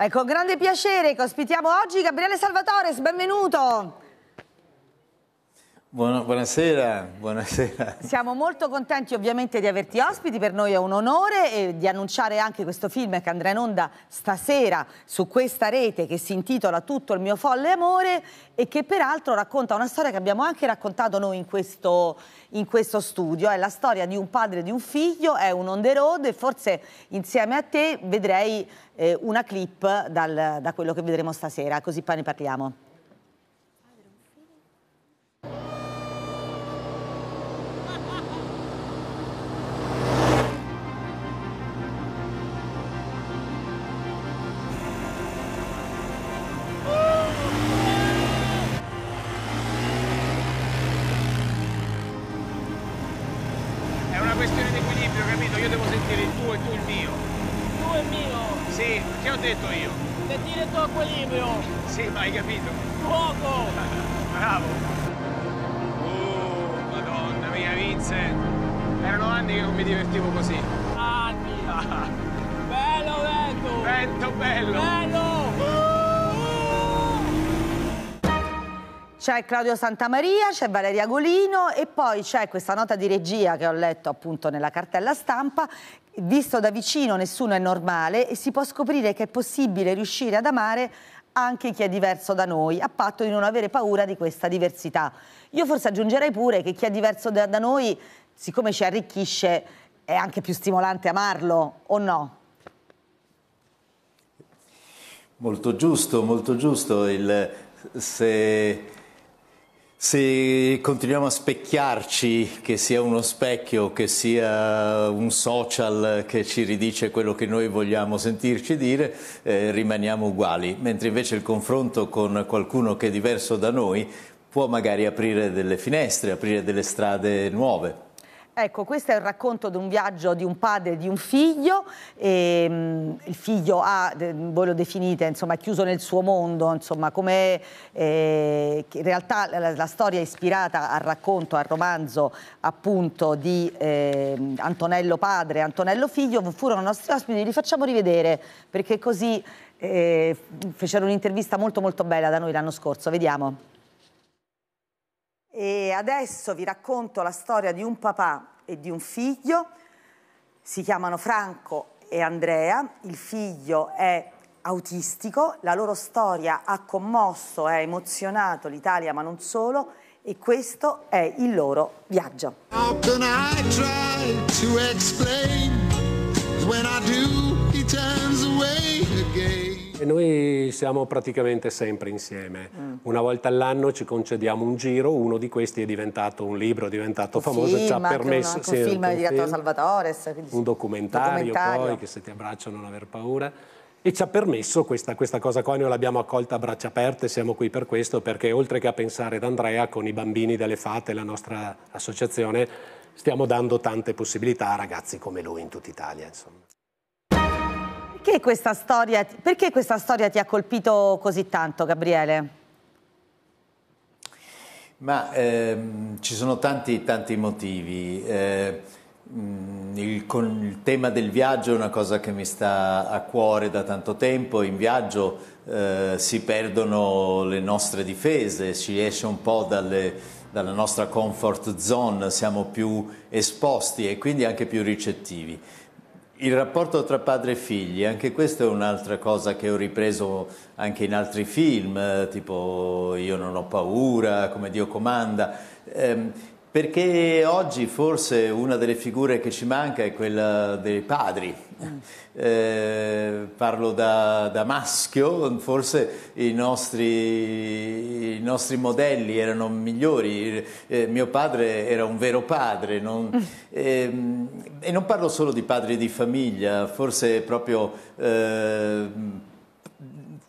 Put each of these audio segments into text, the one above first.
È con ecco, grande piacere che ospitiamo oggi Gabriele Salvatores, benvenuto buonasera, buonasera. Siamo molto contenti ovviamente di averti ospiti, per noi è un onore e di annunciare anche questo film che andrà in onda stasera su questa rete che si intitola Tutto il mio folle amore e che peraltro racconta una storia che abbiamo anche raccontato noi in questo, in questo studio, è la storia di un padre e di un figlio, è un on the road e forse insieme a te vedrei eh, una clip dal, da quello che vedremo stasera, così poi ne parliamo. questione di equilibrio, capito? Io devo sentire il tuo e tu il mio. Tu e il mio? Sì, che ho detto io? Sentire il tuo equilibrio. Sì, ma hai capito. Fuoco! Bravo! Oh, madonna mia, Vincent! Erano anni che non mi divertivo così. Anni! bello vento! Vento bello! Bello! C'è Claudio Santamaria, c'è Valeria Golino e poi c'è questa nota di regia che ho letto appunto nella cartella stampa. Visto da vicino nessuno è normale e si può scoprire che è possibile riuscire ad amare anche chi è diverso da noi, a patto di non avere paura di questa diversità. Io forse aggiungerei pure che chi è diverso da, noi, siccome ci arricchisce, è anche più stimolante amarlo, o no? Molto giusto, molto giusto. Il, se se continuiamo a specchiarci, che sia uno specchio, che sia un social che ci ridice quello che noi vogliamo sentirci dire, eh, rimaniamo uguali, mentre invece il confronto con qualcuno che è diverso da noi può magari aprire delle finestre, aprire delle strade nuove. Ecco, questo è il racconto di un viaggio di un padre e di un figlio. E, ehm, mh, il figlio ha, voi lo definite, insomma, chiuso nel suo mondo, insomma, come eh, in realtà la, la, storia è ispirata al racconto, al romanzo appunto di eh, Antonello padre e Antonello figlio. Furono nostri ospiti, li facciamo rivedere perché così eh, fecero un'intervista molto molto bella da noi l'anno scorso. Vediamo. E adesso vi racconto la storia di un papà e di un figlio, si chiamano Franco e Andrea, il figlio è autistico, la loro storia ha commosso, e emozionato l'Italia ma non solo e questo è il loro viaggio. How I try to explain when I do? E noi siamo praticamente sempre insieme. Mm. Una volta all'anno ci concediamo un giro, uno di questi è diventato un libro, è diventato un famoso, film, ci ha permesso... Un, sì, un film diretto da Salvatore. Un documentario, documentario, poi, che se ti abbraccio non aver paura. E ci ha permesso questa, questa cosa qua, noi l'abbiamo accolta a braccia aperte, siamo qui per questo, perché oltre che a pensare ad Andrea, con i bambini delle fate, la nostra associazione, stiamo dando tante possibilità a ragazzi come lui in tutta Italia. Insomma. Perché questa, storia, perché questa storia ti ha colpito così tanto, Gabriele? Ma ehm, ci sono tanti, tanti motivi. Eh, mm, il, con, il, tema del viaggio è una cosa che mi sta a cuore da tanto tempo. In viaggio eh, si perdono le nostre difese, si esce un po' dalle, dalla nostra comfort zone, siamo più esposti e quindi anche più ricettivi. Il rapporto tra padre e figli, anche questa è un'altra cosa che ho ripreso anche in altri film, eh, tipo Io non ho paura, come Dio comanda. Ehm, perché oggi forse una delle figure che ci manca è quella dei padri. Mm. Eh, parlo da, da, maschio, forse i nostri, i nostri modelli erano migliori. Eh, mio padre era un vero padre. Non, eh, e non parlo solo di padri di famiglia, forse proprio eh,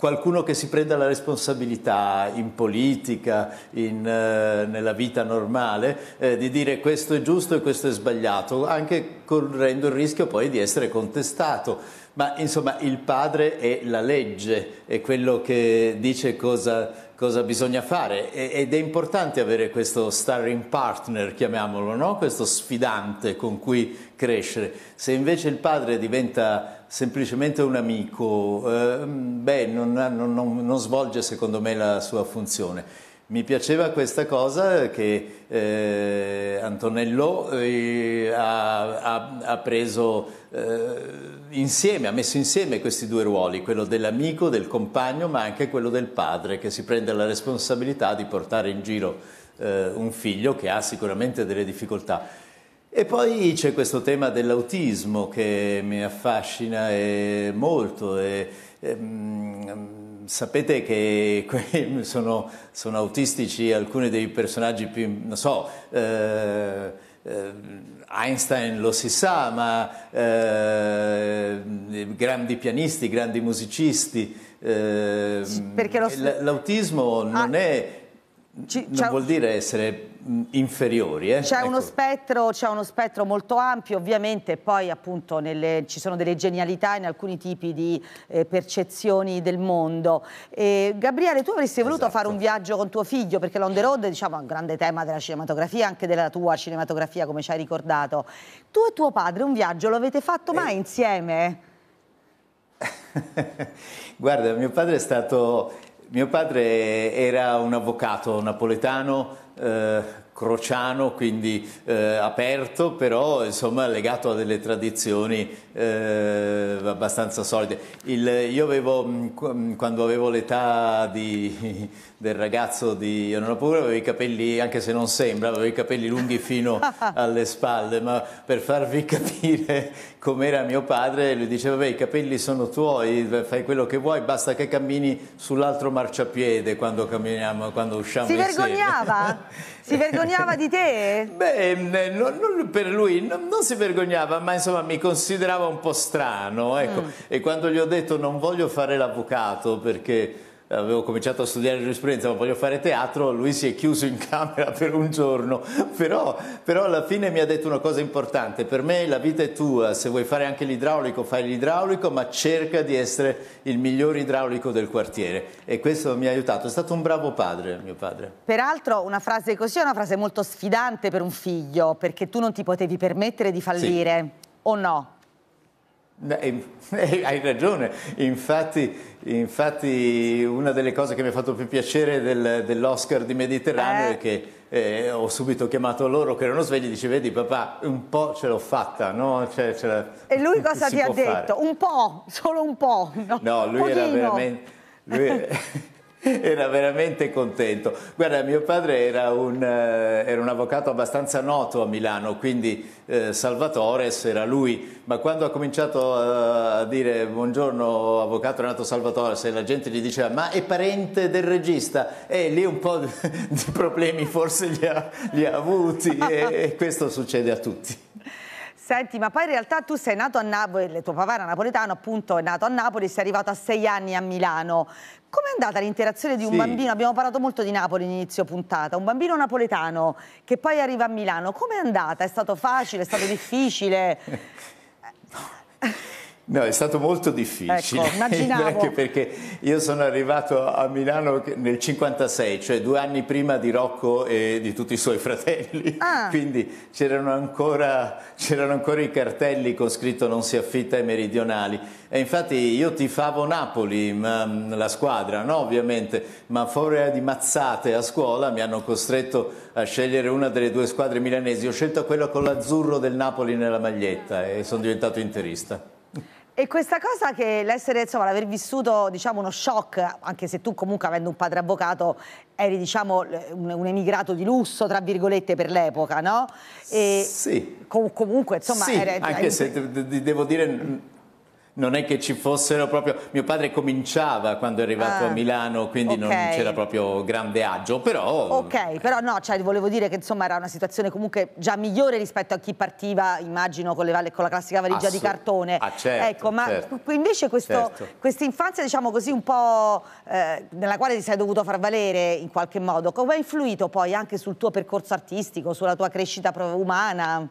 qualcuno che si prenda la responsabilità in politica, in, eh, nella vita normale, eh, di dire questo è giusto e questo è sbagliato, anche correndo il rischio poi di essere contestato. Ma insomma il padre è la legge, è quello che dice cosa cosa bisogna fare ed è importante avere questo starring partner, chiamiamolo, no? questo sfidante con cui crescere. Se invece il padre diventa semplicemente un amico, eh, beh, non, non, non, non svolge secondo me la sua funzione. Mi piaceva questa cosa che eh, Antonello eh, ha, ha, ha, preso eh, insieme, ha messo insieme questi due ruoli, quello dell'amico, del compagno, ma anche quello del padre che si prende la responsabilità di portare in giro eh, un figlio che ha sicuramente delle difficoltà. E poi c'è questo tema dell'autismo che mi affascina eh, molto. E, e, mm, sapete che sono, sono, autistici alcuni dei personaggi più, non so, eh, eh, Einstein lo si sa, ma eh, grandi pianisti, grandi musicisti. Eh, perché lo... L'autismo ah. non ah. è ci, non vuol dire essere inferiori. Eh? C'è, ecco. uno spettro, c'è uno spettro molto ampio, ovviamente poi appunto nelle, ci sono delle genialità in alcuni tipi di eh, percezioni del mondo. E, Gabriele, tu avresti voluto esatto. fare un viaggio con tuo figlio, perché l'on the road diciamo, è un grande tema della cinematografia, anche della tua cinematografia come ci hai ricordato. Tu e tuo padre un viaggio lo avete fatto eh. mai eh. insieme? Guarda, mio padre è stato mio padre era un avvocato napoletano, eh, crociano, quindi eh, aperto, però insomma legato a delle tradizioni eh, abbastanza solide. Il, io avevo, mm, mm, quando avevo l'età di, del ragazzo di Io non ho paura, avevo i capelli, anche se non sembra, avevo i capelli lunghi fino alle spalle, ma per farvi capire com'era mio padre, lui diceva, beh, i capelli sono tuoi, fai quello che vuoi, basta che cammini sull'altro marciapiede quando camminiamo, quando usciamo si insieme. Vergognava? si vergognava? vergognava di te? Beh, non, non per lui non, non, si vergognava, ma insomma mi considerava un po' strano. Ecco. Mm. E quando gli ho detto non voglio fare l'avvocato perché avevo cominciato a studiare giurisprudenza ma voglio fare teatro, lui si è chiuso in camera per un giorno, però, però alla fine mi ha detto una cosa importante, per me la vita è tua, se vuoi fare anche l'idraulico fai l'idraulico, ma cerca di essere il miglior idraulico del quartiere e questo mi ha aiutato, è stato un bravo padre mio padre. Peraltro una frase così è una frase molto sfidante per un figlio, perché tu non ti potevi permettere di fallire, sì. o no? Eh, hai ragione, infatti, infatti, una delle cose che mi ha fatto più piacere del, dell'Oscar di Mediterraneo eh. è che eh, ho subito chiamato loro che erano svegli e dice vedi papà un po' ce l'ho fatta no? cioè, ce e lui cosa ti ha detto? Fare. un po', solo un po' no, no lui Pochino. era veramente lui era... era veramente contento. Guarda, mio padre era un, eh, era un avvocato abbastanza noto a Milano, quindi eh, Salvatore era lui, ma quando ha cominciato a, a dire buongiorno avvocato Renato Salvatore, se la gente gli diceva ma è parente del regista, e eh, lì un po' di problemi forse li ha, li ha avuti e, e questo succede a tutti. Senti, ma poi in realtà tu sei nato a Napoli, tuo papà era napoletano, appunto è nato a Napoli, sei arrivato a sei anni a Milano. Com'è andata l'interazione di un sì. bambino? Abbiamo parlato molto di Napoli in inizio puntata, un bambino napoletano che poi arriva a Milano. Com'è andata? È stato facile? È stato difficile? No, è stato molto difficile. Ecco, immaginavo. perché io sono arrivato a Milano nel 56, cioè due anni prima di Rocco e di tutti i suoi fratelli. Ah. Quindi c'erano ancora, ancora, i cartelli con scritto non si affitta ai meridionali. E infatti io tifavo Napoli, ma, mm, la squadra, no ovviamente, ma fuori di mazzate a scuola mi hanno costretto a scegliere una delle due squadre milanesi. Ho scelto quella con l'azzurro del Napoli nella maglietta e sono diventato interista. E questa cosa che l'essere, insomma, l'aver vissuto, diciamo, uno shock, anche se tu comunque avendo un padre avvocato eri, diciamo, un, emigrato di lusso, tra virgolette, per l'epoca, no? E sì. Com comunque, insomma... Sì, era, anche in... se devo dire non è che ci fossero proprio... Mio padre cominciava quando è arrivato ah, a Milano, quindi okay. non c'era proprio grande agio, però... Ok, però no, cioè, volevo dire che insomma era una situazione comunque già migliore rispetto a chi partiva, immagino, con, le, con la classica valigia Assu di cartone. Ah, certo, ecco, ma certo, invece certo. questa certo. infanzia, diciamo così, un po' eh, nella quale ti sei dovuto far valere in qualche modo, come ha influito poi anche sul tuo percorso artistico, sulla tua crescita umana?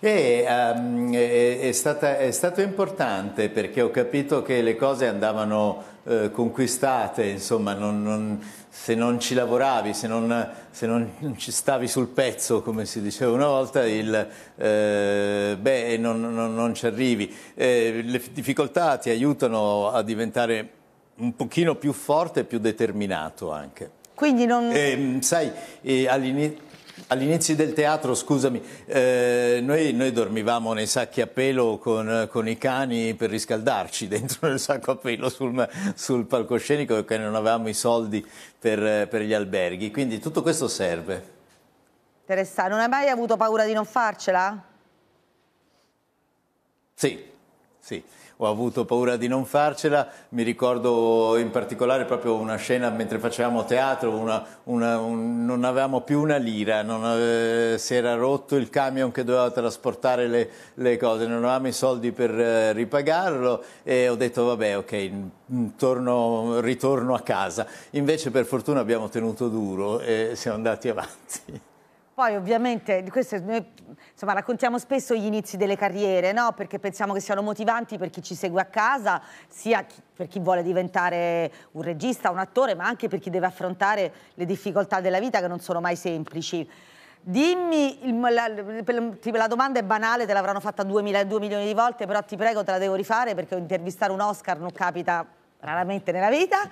E, um, è, è, stata, è stato importante perché ho capito che le cose andavano eh, conquistate, insomma, non, non, se non ci lavoravi, se non, se non, ci stavi sul pezzo, come si diceva una volta, il, eh, beh, non, ci arrivi. Eh, le difficoltà ti aiutano a diventare un pochino più forte e più determinato anche. Quindi non... Ehm, sai, eh, all'inizio All'inizio del teatro, scusami, eh, noi, noi, dormivamo nei sacchi a pelo con, con, i cani per riscaldarci dentro nel sacco a pelo sul, sul palcoscenico perché non avevamo i soldi per, per gli alberghi, quindi tutto questo serve. Interessante, non hai mai avuto paura di non farcela? Sì, sì ho avuto paura di non farcela. Mi ricordo in particolare proprio una scena mentre facevamo teatro, una, una, un, non avevamo più una lira, non, eh, si era rotto il camion che doveva trasportare le, le cose, non avevamo i soldi per eh, ripagarlo e ho detto vabbè ok, mm, torno, ritorno a casa. Invece per fortuna abbiamo tenuto duro e siamo andati avanti. Poi ovviamente questo noi insomma, raccontiamo spesso gli inizi delle carriere, no? perché pensiamo che siano motivanti per chi ci segue a casa, sia chi, per chi vuole diventare un regista, un attore, ma anche per chi deve affrontare le difficoltà della vita che non sono mai semplici. Dimmi, il, la, la, domanda è banale, te l'avranno fatta 2, 2 milioni di volte, però ti prego te la devo rifare perché intervistare un Oscar non capita raramente nella vita.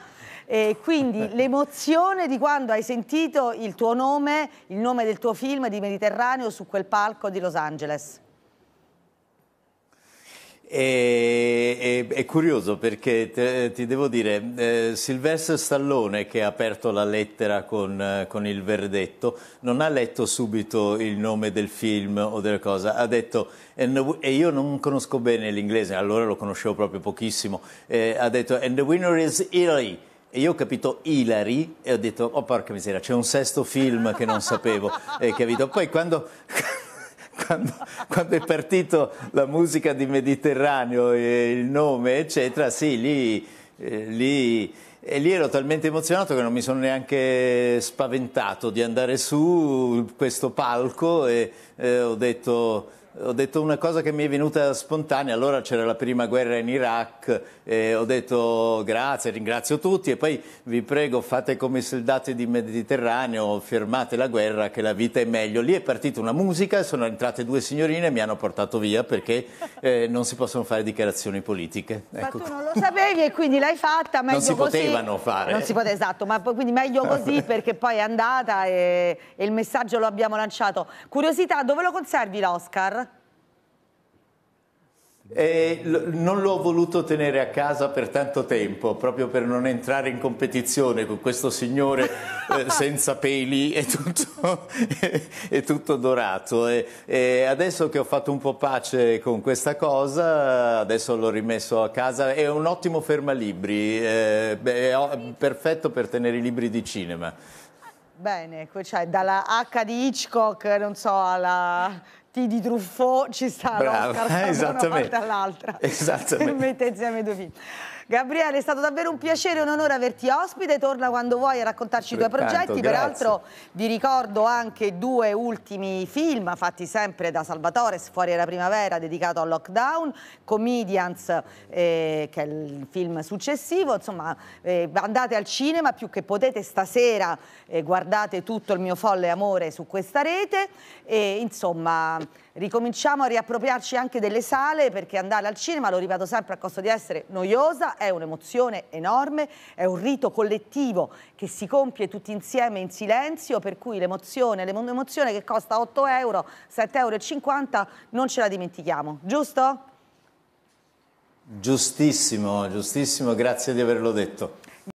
E quindi l'emozione di quando hai sentito il tuo nome, il nome del tuo film di Mediterraneo su quel palco di Los Angeles. E, è, è curioso perché te, ti devo dire, eh, Silvestre Stallone che ha aperto la lettera con, eh, con, il verdetto non ha letto subito il nome del film o della cosa, ha detto, the, e io non conosco bene l'inglese, allora lo conoscevo proprio pochissimo, eh, ha detto, and the winner is Italy. E io ho capito Hilary e ho detto, oh porca miseria, c'è un sesto film che non sapevo, e capito? Poi quando quando, quando, è partito la musica di Mediterraneo, e il nome, eccetera, sì, lì, eh, lì, lì ero talmente emozionato che non mi sono neanche spaventato di andare su questo palco e eh, ho detto ho detto una cosa che mi è venuta spontanea, allora c'era la prima guerra in Iraq, eh, ho detto grazie, ringrazio tutti e poi vi prego fate come i soldati di Mediterraneo, fermate la guerra che la vita è meglio. Lì è partita una musica, sono entrate due signorine e mi hanno portato via perché eh, non si possono fare dichiarazioni politiche. Ecco. tu non lo sapevi e quindi l'hai fatta, meglio Non si così. potevano fare. Non si poteva, esatto, ma quindi meglio così perché poi è andata e, e il messaggio lo abbiamo lanciato. Curiosità, dove lo conservi l'Oscar? Eh, non l'ho voluto tenere a casa per tanto tempo, proprio per non entrare in competizione con questo signore eh, senza peli e tutto, e tutto dorato. E, e adesso che ho fatto un po' pace con questa cosa, adesso l'ho rimesso a casa. È un ottimo fermalibri, eh, beh, perfetto per tenere i libri di cinema. Bene, cioè dalla H di Hitchcock, non so, alla di Truffaut ci sta Brava, l'Oscar da una parte all'altra. Esattamente. Mette insieme due film. Gabriele, è stato davvero un piacere e un onore averti ospite. Torna quando vuoi a raccontarci i tuoi progetti. Grazie. Peraltro vi ricordo anche due ultimi film fatti sempre da Salvatore, Fuori era primavera, dedicato al lockdown, Comedians, eh, che è il film successivo. Insomma, eh, andate al cinema più che potete stasera, eh, guardate tutto il mio folle amore su questa rete. E, insomma ricominciamo a riappropriarci anche delle sale perché andare al cinema, lo ripeto sempre a costo di essere noiosa, è un'emozione enorme, è un rito collettivo che si compie tutti insieme in silenzio, per cui l'emozione, l'emozione che costa 8 euro, 7,50 euro, non ce la dimentichiamo, giusto? Giustissimo, giustissimo, grazie di averlo detto.